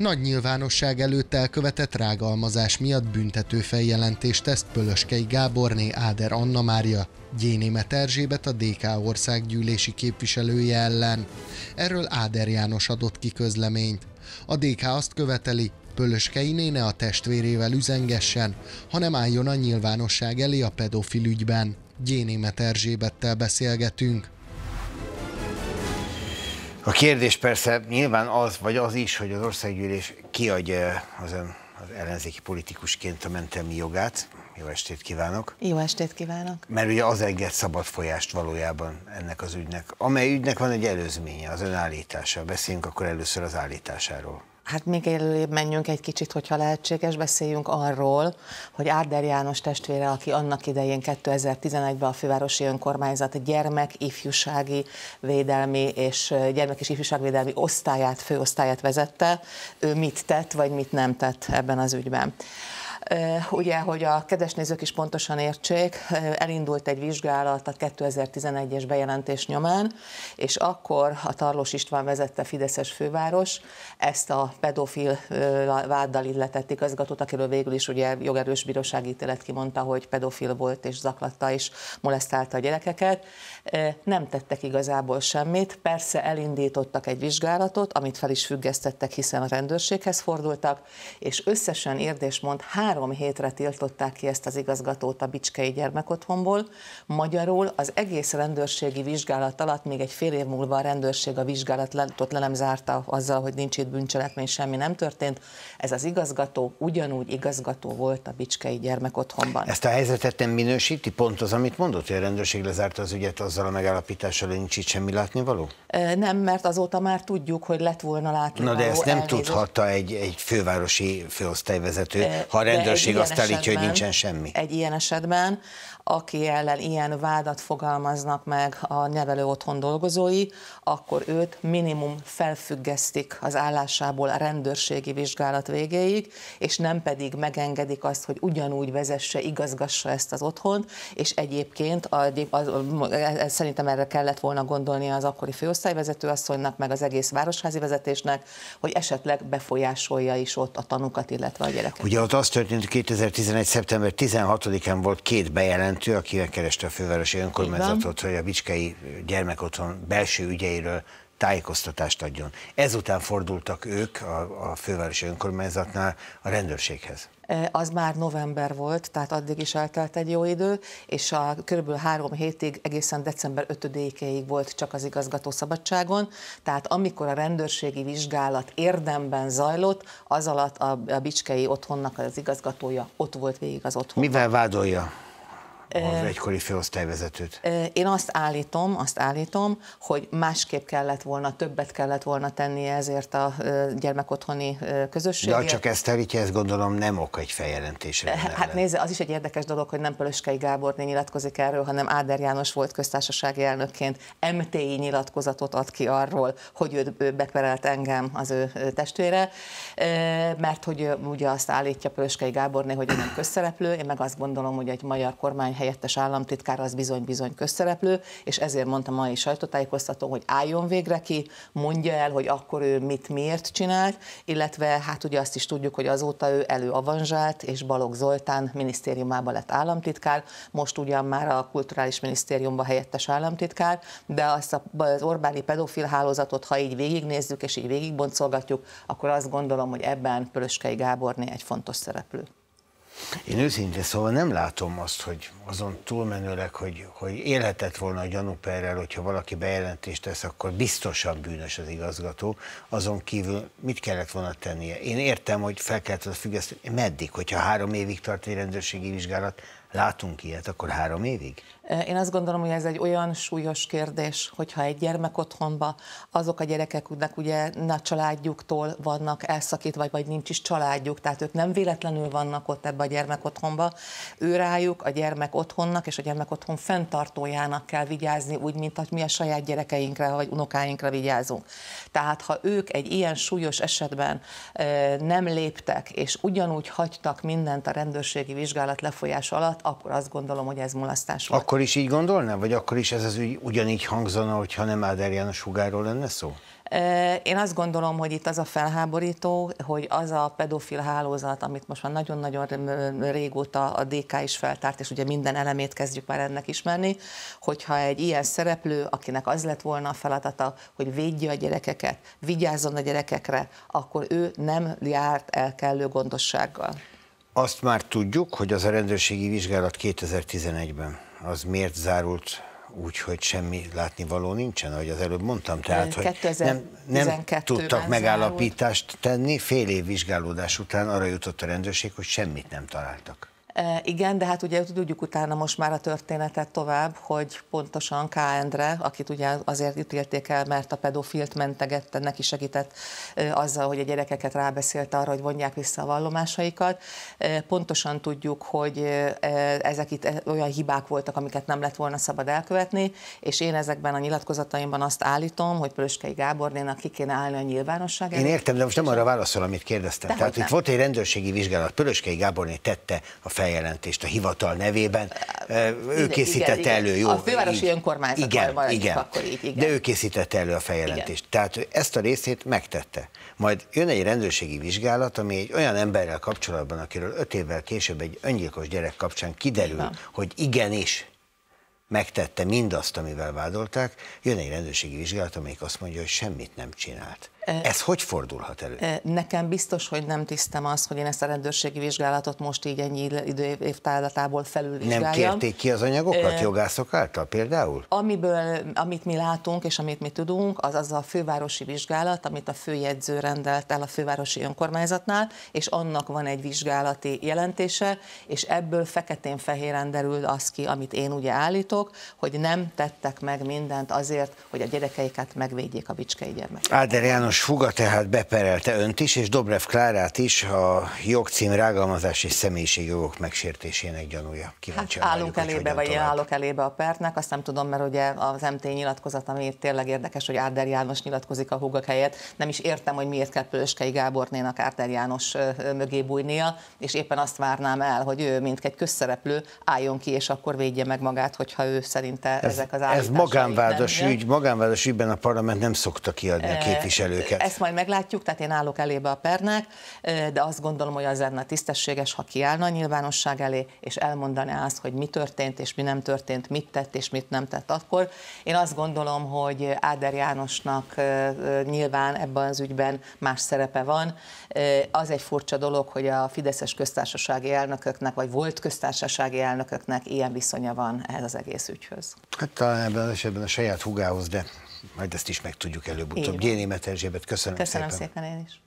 nagy nyilvánosság előtt elkövetett rágalmazás miatt büntető feljelentést teszt Pölöskei Gáborné Áder Anna Mária, Gyénémet Erzsébet a DK országgyűlési képviselője ellen. Erről Áder János adott ki közleményt. A DK azt követeli, Pölöskei néne a testvérével üzengessen, hanem álljon a nyilvánosság elé a pedofil ügyben. Gyénémet Erzsébettel beszélgetünk. A kérdés persze nyilván az, vagy az is, hogy az országgyűlés kiadja eh, az ön az ellenzéki politikusként a mentelmi jogát. Jó estét kívánok! Jó estét kívánok! Mert ugye az enged szabad folyást valójában ennek az ügynek, amely ügynek van egy előzménye, az ön állítása. Beszéljünk akkor először az állításáról. Hát még előbb menjünk egy kicsit, hogyha lehetséges, beszéljünk arról, hogy Árder János testvére, aki annak idején 2011-ben a Fővárosi Önkormányzat gyermek, ifjúsági védelmi és gyermek és ifjúságvédelmi osztályát, főosztályát vezette, ő mit tett, vagy mit nem tett ebben az ügyben. Ugye, hogy a kedves nézők is pontosan értsék, elindult egy vizsgálat a 2011-es bejelentés nyomán, és akkor a Tarlós István vezette Fideszes főváros ezt a pedofil váddal illetett igazgatót, akiről végül is ugye jogerős bírósági ítélet kimondta, hogy pedofil volt és zaklatta és molesztálta a gyerekeket. Nem tettek igazából semmit, persze elindítottak egy vizsgálatot, amit fel is függesztettek, hiszen a rendőrséghez fordultak, és összesen érdés mond három három hétre tiltották ki ezt az igazgatót a Bicskei gyermekotthonból. Magyarul az egész rendőrségi vizsgálat alatt még egy fél év múlva a rendőrség a vizsgálatot le nem zárta azzal, hogy nincs itt bűncselekmény, semmi nem történt. Ez az igazgató ugyanúgy igazgató volt a Bicskei gyermekotthonban. Ezt a helyzetet nem minősíti pont az, amit mondott, hogy a rendőrség lezárta az ügyet azzal a megállapítással, hogy nincs itt semmi látnivaló? Nem, mert azóta már tudjuk, hogy lett volna látnivaló. Na de ezt nem elnézést. tudhatta egy, egy fővárosi főosztályvezető, ha a rendőrség azt állítja, hogy nincsen semmi. Egy ilyen esetben, aki ellen ilyen vádat fogalmaznak meg a nevelő otthon dolgozói, akkor őt minimum felfüggesztik az állásából a rendőrségi vizsgálat végéig, és nem pedig megengedik azt, hogy ugyanúgy vezesse, igazgassa ezt az otthont, és egyébként a, a, e, e, szerintem erre kellett volna gondolnia az akkori főosztályvezető asszonynak, meg az egész városházi vezetésnek, hogy esetleg befolyásolja is ott a tanukat, illetve a gyereket. Ugye ott az történt, történt, 2011. szeptember 16-án volt két bejelentő, aki megkereste a fővárosi önkormányzatot, hogy a Bicskei gyermekotthon belső ügyeiről tájékoztatást adjon. Ezután fordultak ők a, a fővárosi önkormányzatnál a rendőrséghez. E, az már november volt, tehát addig is eltelt egy jó idő, és a körülbelül három hétig egészen december 5-éig volt csak az igazgató szabadságon, tehát amikor a rendőrségi vizsgálat érdemben zajlott, az alatt a, a Bicskei otthonnak az igazgatója ott volt végig az otthon. Mivel vádolja? az egykori főosztályvezetőt. Én azt állítom, azt állítom, hogy másképp kellett volna, többet kellett volna tenni ezért a gyermekotthoni közösségért. De csak ezt állítja, ezt gondolom nem ok egy feljelentésre. Hát nézze, az is egy érdekes dolog, hogy nem Pölöskei Gábor nyilatkozik erről, hanem Áder János volt köztársasági elnökként MTI nyilatkozatot ad ki arról, hogy ő beperelt engem az ő testvére, mert hogy ugye azt állítja Pölöskei Gáborné, hogy én nem közszereplő, én meg azt gondolom, hogy egy magyar kormány helyettes államtitkár az bizony-bizony közszereplő, és ezért mondta mai sajtótájékoztató, hogy álljon végre ki, mondja el, hogy akkor ő mit miért csinált, illetve hát ugye azt is tudjuk, hogy azóta ő előavanzsált, és Balog Zoltán minisztériumába lett államtitkár, most ugyan már a kulturális minisztériumba helyettes államtitkár, de azt az Orbáni pedofil hálózatot, ha így végignézzük és így végigboncolgatjuk, akkor azt gondolom, hogy ebben Pöröskei Gáborné egy fontos szereplő. Én őszintén szóval nem látom azt, hogy azon túlmenőleg, hogy, hogy élhetett volna a gyanúperrel, hogyha valaki bejelentést tesz, akkor biztosan bűnös az igazgató, azon kívül mit kellett volna tennie? Én értem, hogy fel kellett volna függeszteni, meddig, hogyha három évig tart egy rendőrségi vizsgálat, Látunk ilyet akkor három évig? Én azt gondolom, hogy ez egy olyan súlyos kérdés, hogyha egy gyermek otthonba azok a gyerekek, akiknek ugye a családjuktól vannak elszakítva, vagy, vagy nincs is családjuk, tehát ők nem véletlenül vannak ott ebbe a gyermek otthonba, ő rájuk a gyermek otthonnak és a gyermek otthon fenntartójának kell vigyázni, úgy, mint hogy mi a saját gyerekeinkre vagy unokáinkra vigyázunk. Tehát ha ők egy ilyen súlyos esetben nem léptek, és ugyanúgy hagytak mindent a rendőrségi vizsgálat lefolyás alatt, volt, akkor azt gondolom, hogy ez mulasztás volt. Akkor is így gondolnám, vagy akkor is ez az ügy ugyanígy hangzana, hogyha nem Áder János hugáról lenne szó? Én azt gondolom, hogy itt az a felháborító, hogy az a pedofil hálózat, amit most már nagyon-nagyon régóta a DK is feltárt, és ugye minden elemét kezdjük már ennek ismerni, hogyha egy ilyen szereplő, akinek az lett volna a feladata, hogy védje a gyerekeket, vigyázzon a gyerekekre, akkor ő nem járt el kellő gondossággal. Azt már tudjuk, hogy az a rendőrségi vizsgálat 2011-ben az miért zárult úgy, hogy semmi látnivaló nincsen, ahogy az előbb mondtam, tehát hogy nem, nem tudtak megállapítást tenni, fél év vizsgálódás után arra jutott a rendőrség, hogy semmit nem találtak. E, igen, de hát ugye tudjuk utána most már a történetet tovább, hogy pontosan K. Endre, akit ugye azért ítélték el, mert a pedofilt mentegette, neki segített e, azzal, hogy a gyerekeket rábeszélte arra, hogy vonják vissza a vallomásaikat. E, pontosan tudjuk, hogy ezek itt olyan hibák voltak, amiket nem lett volna szabad elkövetni, és én ezekben a nyilatkozataimban azt állítom, hogy Pölöskei Gábornénak ki kéne állni a nyilvánosság Én értem, de most nem arra válaszol, amit kérdeztem. De Tehát itt volt egy rendőrségi vizsgálat, Pöröskei Gáborné tette a fej bejelentést a hivatal nevében. Ő készítette igen, elő, jó. A fővárosi így, önkormányzat igen, igen, akkor így, igen. De ő készítette elő a feljelentést. Igen. Tehát ezt a részét megtette. Majd jön egy rendőrségi vizsgálat, ami egy olyan emberrel kapcsolatban, akiről öt évvel később egy öngyilkos gyerek kapcsán kiderül, igen. hogy igenis megtette mindazt, amivel vádolták, jön egy rendőrségi vizsgálat, amelyik azt mondja, hogy semmit nem csinált. Ez hogy fordulhat elő? Nekem biztos, hogy nem tisztem az, hogy én ezt a rendőrségi vizsgálatot most így ennyi idő évtáradatából felülvizsgáljam. Nem kérték ki az anyagokat jogászok által például? Amiből, amit mi látunk és amit mi tudunk, az az a fővárosi vizsgálat, amit a főjegyző rendelt el a fővárosi önkormányzatnál, és annak van egy vizsgálati jelentése, és ebből feketén-fehéren derül az ki, amit én ugye állítok, hogy nem tettek meg mindent azért, hogy a gyerekeiket megvédjék a bicskei gyermekek. Áder János János Fuga tehát beperelte önt is, és Dobrev Klárát is a jogcím rágalmazás és személyiségjogok megsértésének gyanúja. Kíváncsi hát állunk vagyok, elébe, vagy én állok elébe a pertnek, azt nem tudom, mert ugye az MT nyilatkozat, ami tényleg érdekes, hogy Árder János nyilatkozik a Huga helyett, nem is értem, hogy miért kell Pölöskei Gábornénak Árder János mögé bújnia, és éppen azt várnám el, hogy ő, mint egy közszereplő, álljon ki, és akkor védje meg magát, hogyha ő szerinte ez, ezek az állítások. Ez magánvádas ügy, magánvádas ügyben a parlament nem szokta kiadni a e, képviselő őket. Ezt majd meglátjuk, tehát én állok elébe a pernek, de azt gondolom, hogy az lenne tisztességes, ha kiállna a nyilvánosság elé, és elmondaná azt, hogy mi történt, és mi nem történt, mit tett, és mit nem tett akkor. Én azt gondolom, hogy Áder Jánosnak nyilván ebben az ügyben más szerepe van. Az egy furcsa dolog, hogy a fideszes köztársasági elnököknek, vagy volt köztársasági elnököknek ilyen viszonya van ehhez az egész ügyhöz. Hát talán ebben az esetben a saját hugához, de majd ezt is megtudjuk előbb-utóbb. Gyéni Erzsébet, köszönöm, köszönöm szépen. Köszönöm szépen én is.